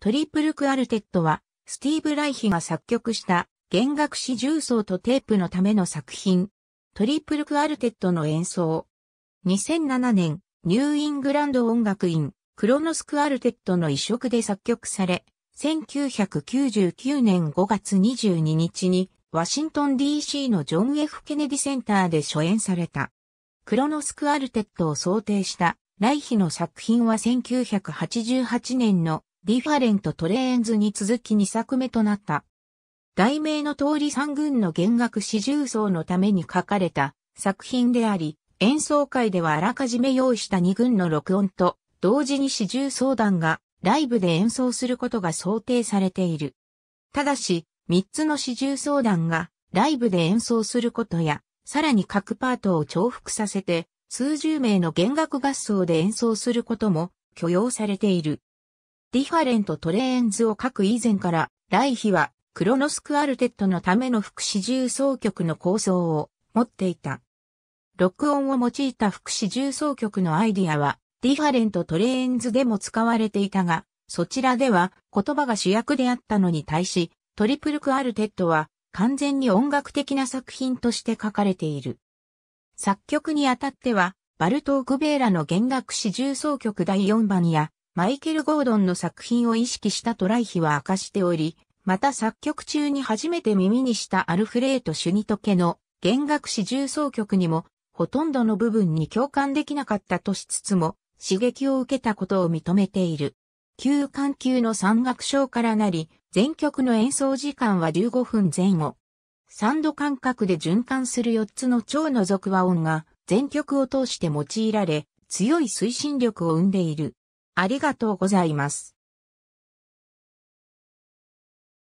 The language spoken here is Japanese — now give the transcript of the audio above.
トリプルクアルテットは、スティーブ・ライヒが作曲した弦楽四重奏とテープのための作品。トリプルクアルテットの演奏。2007年、ニューイングランド音楽院、クロノスクアルテットの移植で作曲され、1999年5月22日に、ワシントン DC のジョン・ F・ ケネディセンターで初演された。クロノスクアルテットを想定した、ライヒの作品は1988年のディファレントトレーンズに続き2作目となった。題名の通り三軍の弦楽四重奏のために書かれた作品であり、演奏会ではあらかじめ用意した2軍の録音と、同時に四重奏団がライブで演奏することが想定されている。ただし、3つの四重奏団がライブで演奏することや、さらに各パートを重複させて、数十名の弦楽合奏で演奏することも許容されている。ディファレントトレーンズを書く以前から、来日は、クロノスクアルテットのための副祉重奏曲の構想を持っていた。録音を用いた副祉重奏曲のアイディアは、ディファレントトレーンズでも使われていたが、そちらでは言葉が主役であったのに対し、トリプルクアルテットは完全に音楽的な作品として書かれている。作曲にあたっては、バルトークベーラの弦楽四重奏曲第4番や、マイケル・ゴードンの作品を意識したトライヒは明かしており、また作曲中に初めて耳にしたアルフレート・シュニトケの弦楽史重奏曲にも、ほとんどの部分に共感できなかったとしつつも、刺激を受けたことを認めている。旧環級の山岳賞からなり、全曲の演奏時間は15分前後。サンド感覚で循環する4つの超の続和音が全曲を通して用いられ、強い推進力を生んでいる。ありがとうございます。